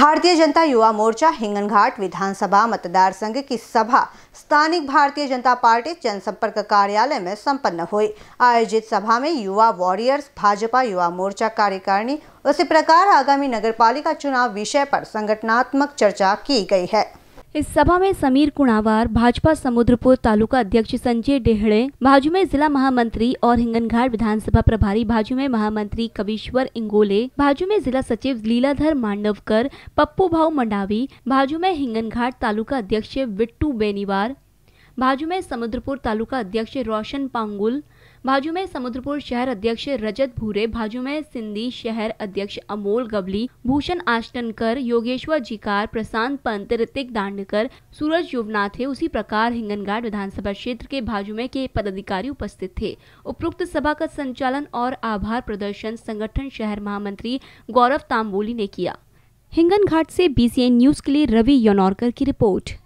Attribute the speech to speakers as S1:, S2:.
S1: भारतीय जनता युवा मोर्चा हिंगनघाट विधानसभा मतदार संघ की सभा स्थानिक भारतीय जनता पार्टी जनसंपर्क कार्यालय में संपन्न हुई आयोजित सभा में युवा वॉरियर्स भाजपा युवा मोर्चा कार्यकारिणी उसी प्रकार आगामी नगरपालिका चुनाव विषय पर संगठनात्मक चर्चा की गई है इस सभा में समीर कुणावार भाजपा समुद्रपुर तालुका
S2: अध्यक्ष संजय डेहड़े भाजू में जिला महामंत्री और हिंगनघाट विधानसभा प्रभारी भाजू में महामंत्री कविश्वर इंगोले भाजू में जिला सचिव लीलाधर मांडवकर पप्पू भाव मंडावी भाजू में हिंगनघाट तालुका अध्यक्ष विट्टू बेनीवार बाजू में समुद्रपुर तालुका अध्यक्ष रोशन पांगुल बाजू में समुद्रपुर शहर अध्यक्ष रजत भूरे बाजू में सिंधी शहर अध्यक्ष अमोल गबली भूषण आष्टनकर योगेश्वर जीकार प्रशांत पंत ऋतिक दांडकर सूरज युवनाथ उसी प्रकार हिंगनगाड़ विधानसभा क्षेत्र के बाजू में के पदाधिकारी उपस्थित थे उपरोक्त सभा का संचालन और आभार प्रदर्शन संगठन शहर महामंत्री गौरव तांबोली ने किया हिंगन घाट से बीसीएन न्यूज के लिए रवि योनौरकर की रिपोर्ट